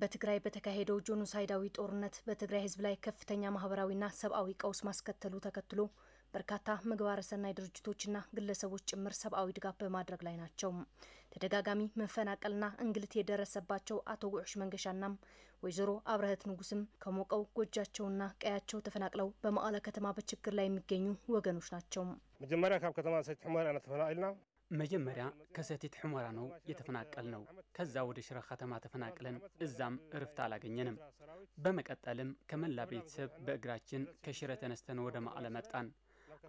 በትግራይ በተካሄደው ጆኖሳይዳዊ ጦርነት በትግራይ ህዝብ ላይ ከፍተኛ ማህበራዊና ሰብአዊ ቀውስ ማስከተሉ ተከትሎ በርካታ ምግባረ ሰናይ ድርጅቶችና ግለሰቦች ጭምር ሰብአዊ ድጋፍ በማድረግ ላይ ናቸው። ተደጋጋሚ መፈናቀልና እንግልት የደረሰባቸው አቶ ውዑሽ መንገሻናም ወይዘሮ አብረህት ንጉስም ከሞቀው ጎጃቸውና ቀያቸው ተፈናቅለው በመቀለ ከተማ በችግር ላይ የሚገኙ ወገኖች ናቸው። መጀመሪያ ካብ ከተማ ሰቲ ሕሞራ ተፈናቂልና መጀመሪያ ከሰቲት ሕሞራ ነው የተፈናቀል ነው። ከዛ ወደ ሽረ ከተማ ተፈናቅለን እዛም እርፍት አላገኘንም። በመቀጠልም ከመላ ቤተሰብ በእግራችን ከሽረ ተነስተን ወደ መቀለ መጣን።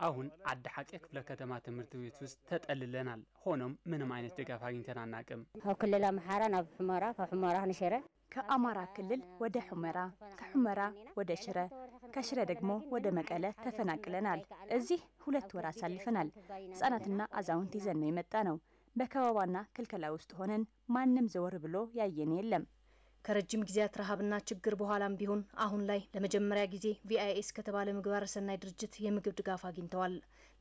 አሁን አዲ ሓቂ ክፍለ ከተማ ትምህርት ቤት ውስጥ ተጠልለናል። ሆኖም ምንም አይነት ድጋፍ አግኝተን አናቅም። ካብ ክልል አምሓራ ናብ ሕሞራ ካብ ሕሞራ ንሽረ ከአማራ ክልል ወደ ሑመራ ከሑመራ ወደ ሽረ ከሽረ ደግሞ ወደ መቀለ ተፈናቅለናል። እዚህ ሁለት ወር አሳልፈናል። ህጻናትና አዛውንት ይዘን ነው የመጣ ነው። በከበባና ክልከላ ውስጥ ሆነን ማንም ዘወር ብሎ ያየን የለም። ከረጅም ጊዜያት ረሃብና ችግር በኋላም ቢሆን አሁን ላይ ለመጀመሪያ ጊዜ ቪአይኤስ ከተባለ ምግባረ ሰናይ ድርጅት የምግብ ድጋፍ አግኝተዋል።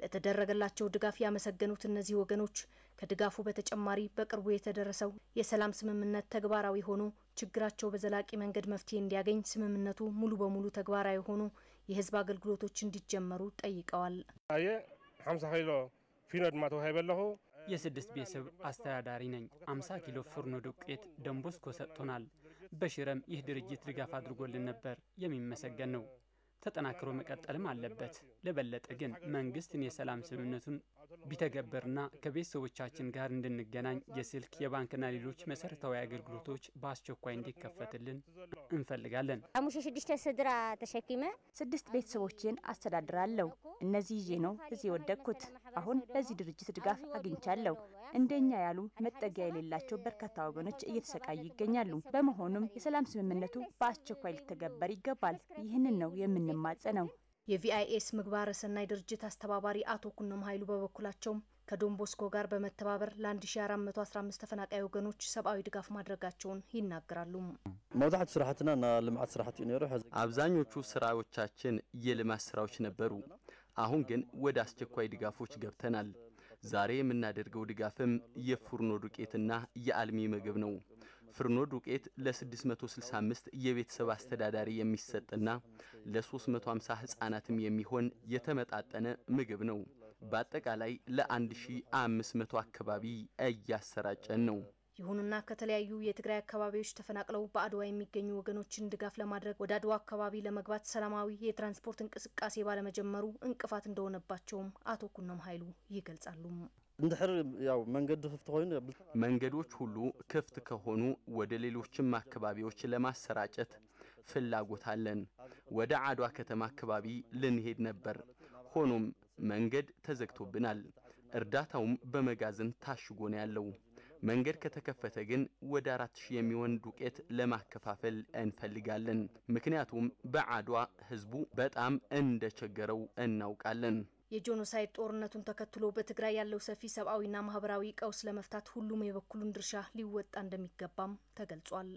ለተደረገላቸው ድጋፍ ያመሰገኑት እነዚህ ወገኖች ከድጋፉ በተጨማሪ በቅርቡ የተደረሰው የሰላም ስምምነት ተግባራዊ ሆኖ ችግራቸው በዘላቂ መንገድ መፍትሄ እንዲያገኝ ስምምነቱ ሙሉ በሙሉ ተግባራዊ ሆኖ የህዝብ አገልግሎቶች እንዲጀመሩ ጠይቀዋል። የስድስት ቤተሰብ አስተዳዳሪ ነኝ። አምሳ ኪሎ ፍርኖ ዱቄት ደንቦስኮ ሰጥቶናል። በሽረም ይህ ድርጅት ድጋፍ አድርጎልን ነበር፣ የሚመሰገን ነው። ተጠናክሮ መቀጠልም አለበት። ለበለጠ ግን መንግስትን የሰላም ስምምነቱን ቢተገብርና ከቤተሰቦቻችን ጋር እንድንገናኝ የስልክ የባንክና ሌሎች መሰረታዊ አገልግሎቶች በአስቸኳይ እንዲከፈትልን እንፈልጋለን። አሙሽ ሽድሽተ ስድራ ተሸኪመ ስድስት ቤተሰቦችን አስተዳድራለሁ። እነዚህ ይዤ ነው እዚህ የወደቅኩት። አሁን ለዚህ ድርጅት ድጋፍ አግኝቻለሁ። እንደኛ ያሉ መጠጊያ የሌላቸው በርካታ ወገኖች እየተሰቃዩ ይገኛሉ። በመሆኑም የሰላም ስምምነቱ በአስቸኳይ ሊተገበር ይገባል። ይህንን ነው የምንማጸነው። የቪአይኤስ ምግባረ ሰናይ ድርጅት አስተባባሪ አቶ ኩኖም ኃይሉ በበኩላቸውም ከዶንቦስኮ ጋር በመተባበር ለ1415 ተፈናቃይ ወገኖች ሰብአዊ ድጋፍ ማድረጋቸውን ይናገራሉ። መብዛሕት ስራሕትና ና ልምዓት ስራሕት እዩ ነይሩ አብዛኞቹ ስራዎቻችን የልማት ስራዎች ነበሩ። አሁን ግን ወደ አስቸኳይ ድጋፎች ገብተናል። ዛሬ የምናደርገው ድጋፍም የፉርኖ ዱቄትና የአልሚ ምግብ ነው። ፍርኖ ዱቄት ለ665 የቤተሰብ አስተዳዳሪ የሚሰጥና ለ350 ህጻናትም የሚሆን የተመጣጠነ ምግብ ነው። በአጠቃላይ ለ1500 አካባቢ እያሰራጨን ነው። ይሁንና ከተለያዩ የትግራይ አካባቢዎች ተፈናቅለው በአድዋ የሚገኙ ወገኖችን ድጋፍ ለማድረግ ወደ አድዋ አካባቢ ለመግባት ሰላማዊ የትራንስፖርት እንቅስቃሴ ባለመጀመሩ እንቅፋት እንደሆነባቸውም አቶ ኩነም ኃይሉ ይገልጻሉ። እንድሕር ያው መንገዱ ክፍት ኮይኑ መንገዶች ሁሉ ክፍት ከሆኑ ወደ ሌሎችም አካባቢዎች ለማሰራጨት ፍላጎት አለን። ወደ አድዋ ከተማ አካባቢ ልንሄድ ነበር። ሆኖም መንገድ ተዘግቶብናል። እርዳታውም በመጋዘን ታሽጎ ነው ያለው። መንገድ ከተከፈተ ግን ወደ አራት ሺህ የሚሆን ዱቄት ለማከፋፈል እንፈልጋለን። ምክንያቱም በአድዋ ህዝቡ በጣም እንደቸገረው እናውቃለን። የጄኖሳይድ ጦርነቱን ተከትሎ በትግራይ ያለው ሰፊ ሰብአዊና ማህበራዊ ቀውስ ለመፍታት ሁሉም የበኩሉን ድርሻ ሊወጣ እንደሚገባም ተገልጿል።